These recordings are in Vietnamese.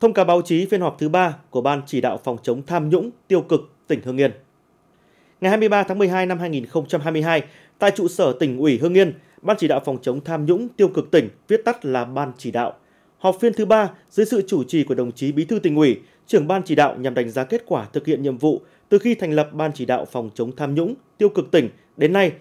Thông cáo báo chí phiên họp thứ 3 của Ban chỉ đạo phòng chống tham nhũng tiêu cực tỉnh Hưng Yên. Ngày 23 tháng 12 năm 2022, tại trụ sở tỉnh ủy Hưng Yên, Ban chỉ đạo phòng chống tham nhũng tiêu cực tỉnh, viết tắt là Ban chỉ đạo, họp phiên thứ 3 dưới sự chủ trì của đồng chí Bí thư tỉnh ủy, trưởng ban chỉ đạo nhằm đánh giá kết quả thực hiện nhiệm vụ từ khi thành lập Ban chỉ đạo phòng chống tham nhũng tiêu cực tỉnh đến nay,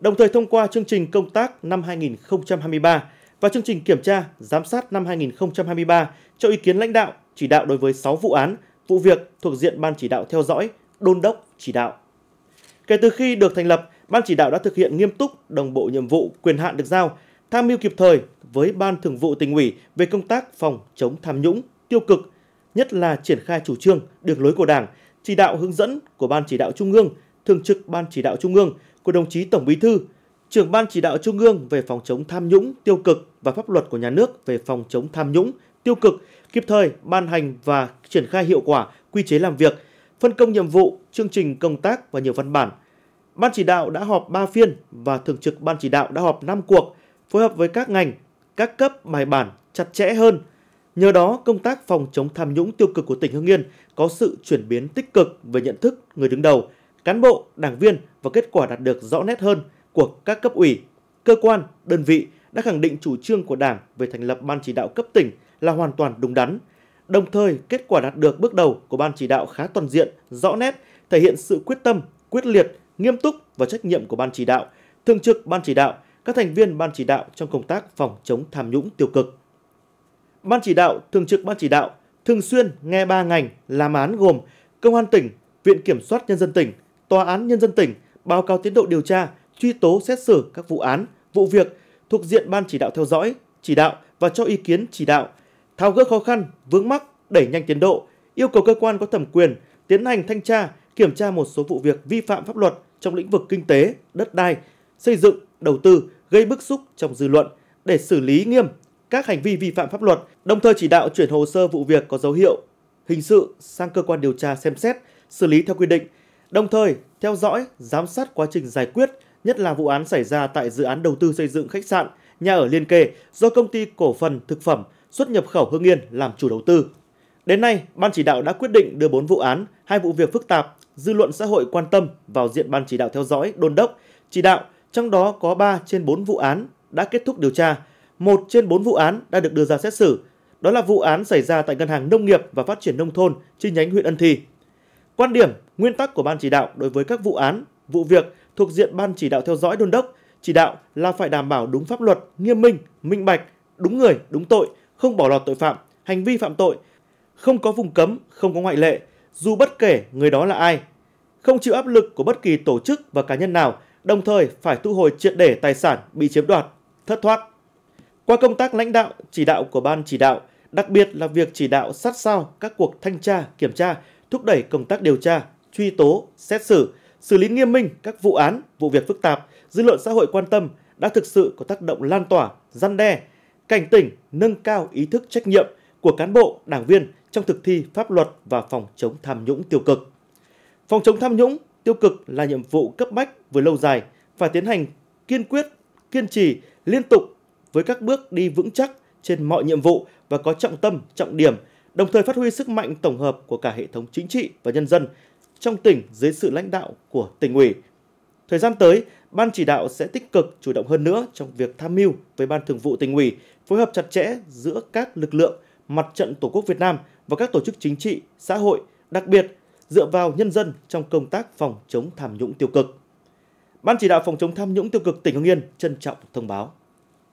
đồng thời thông qua chương trình công tác năm 2023 và chương trình kiểm tra, giám sát năm 2023 cho ý kiến lãnh đạo, chỉ đạo đối với 6 vụ án, vụ việc thuộc diện Ban chỉ đạo theo dõi, đôn đốc, chỉ đạo. Kể từ khi được thành lập, Ban chỉ đạo đã thực hiện nghiêm túc đồng bộ nhiệm vụ, quyền hạn được giao, tham mưu kịp thời với Ban Thường vụ tỉnh ủy về công tác phòng chống tham nhũng, tiêu cực, nhất là triển khai chủ trương, đường lối của Đảng, chỉ đạo hướng dẫn của Ban chỉ đạo Trung ương, Thường trực Ban chỉ đạo Trung ương, của đồng chí Tổng Bí thư trưởng ban chỉ đạo trung ương về phòng chống tham nhũng, tiêu cực và pháp luật của nhà nước về phòng chống tham nhũng, tiêu cực, kịp thời ban hành và triển khai hiệu quả quy chế làm việc, phân công nhiệm vụ, chương trình công tác và nhiều văn bản. Ban chỉ đạo đã họp 3 phiên và thường trực ban chỉ đạo đã họp 5 cuộc, phối hợp với các ngành, các cấp bài bản chặt chẽ hơn. Nhờ đó, công tác phòng chống tham nhũng tiêu cực của tỉnh Hưng Yên có sự chuyển biến tích cực về nhận thức người đứng đầu, cán bộ, đảng viên và kết quả đạt được rõ nét hơn – của các cấp ủy, cơ quan, đơn vị đã khẳng định chủ trương của Đảng về thành lập Ban chỉ đạo cấp tỉnh là hoàn toàn đúng đắn. Đồng thời, kết quả đạt được bước đầu của Ban chỉ đạo khá toàn diện, rõ nét, thể hiện sự quyết tâm, quyết liệt, nghiêm túc và trách nhiệm của Ban chỉ đạo, thường trực Ban chỉ đạo, các thành viên Ban chỉ đạo trong công tác phòng chống tham nhũng tiêu cực. Ban chỉ đạo, thường trực Ban chỉ đạo thường xuyên nghe ba ngành làm án gồm Công an tỉnh, Viện Kiểm soát Nhân dân tỉnh, Tòa án Nhân dân tỉnh báo cáo tiến độ điều tra, truy tố xét xử các vụ án, vụ việc thuộc diện ban chỉ đạo theo dõi, chỉ đạo và cho ý kiến chỉ đạo, tháo gỡ khó khăn, vướng mắc, đẩy nhanh tiến độ, yêu cầu cơ quan có thẩm quyền tiến hành thanh tra, kiểm tra một số vụ việc vi phạm pháp luật trong lĩnh vực kinh tế, đất đai, xây dựng, đầu tư gây bức xúc trong dư luận để xử lý nghiêm các hành vi vi phạm pháp luật, đồng thời chỉ đạo chuyển hồ sơ vụ việc có dấu hiệu hình sự sang cơ quan điều tra xem xét, xử lý theo quy định, đồng thời theo dõi, giám sát quá trình giải quyết nhất là vụ án xảy ra tại dự án đầu tư xây dựng khách sạn, nhà ở liên kề do công ty cổ phần thực phẩm xuất nhập khẩu Hưng Yên làm chủ đầu tư. Đến nay, ban chỉ đạo đã quyết định đưa 4 vụ án, hai vụ việc phức tạp, dư luận xã hội quan tâm vào diện ban chỉ đạo theo dõi, đôn đốc, chỉ đạo, trong đó có 3 trên 4 vụ án đã kết thúc điều tra, một trên 4 vụ án đã được đưa ra xét xử. Đó là vụ án xảy ra tại Ngân hàng Nông nghiệp và Phát triển Nông thôn chi nhánh huyện Ân Thi. Quan điểm, nguyên tắc của ban chỉ đạo đối với các vụ án, vụ việc thuộc diện ban chỉ đạo theo dõi đôn đốc, chỉ đạo là phải đảm bảo đúng pháp luật, nghiêm minh, minh bạch, đúng người, đúng tội, không bỏ lọt tội phạm, hành vi phạm tội, không có vùng cấm, không có ngoại lệ, dù bất kể người đó là ai, không chịu áp lực của bất kỳ tổ chức và cá nhân nào, đồng thời phải thu hồi triệt để tài sản bị chiếm đoạt, thất thoát. Qua công tác lãnh đạo, chỉ đạo của ban chỉ đạo, đặc biệt là việc chỉ đạo sát sao các cuộc thanh tra, kiểm tra, thúc đẩy công tác điều tra, truy tố, xét xử, xử lý nghiêm minh các vụ án, vụ việc phức tạp, dư luận xã hội quan tâm đã thực sự có tác động lan tỏa, răn đe, cảnh tỉnh, nâng cao ý thức trách nhiệm của cán bộ, đảng viên trong thực thi pháp luật và phòng chống tham nhũng tiêu cực. Phòng chống tham nhũng tiêu cực là nhiệm vụ cấp bách với lâu dài, phải tiến hành kiên quyết, kiên trì, liên tục với các bước đi vững chắc trên mọi nhiệm vụ và có trọng tâm, trọng điểm, đồng thời phát huy sức mạnh tổng hợp của cả hệ thống chính trị và nhân dân trong tỉnh dưới sự lãnh đạo của tỉnh ủy. Thời gian tới, Ban chỉ đạo sẽ tích cực chủ động hơn nữa trong việc tham mưu với Ban thường vụ tỉnh ủy, phối hợp chặt chẽ giữa các lực lượng, mặt trận Tổ quốc Việt Nam và các tổ chức chính trị, xã hội, đặc biệt dựa vào nhân dân trong công tác phòng chống tham nhũng tiêu cực. Ban chỉ đạo phòng chống tham nhũng tiêu cực tỉnh Hưng Yên trân trọng thông báo.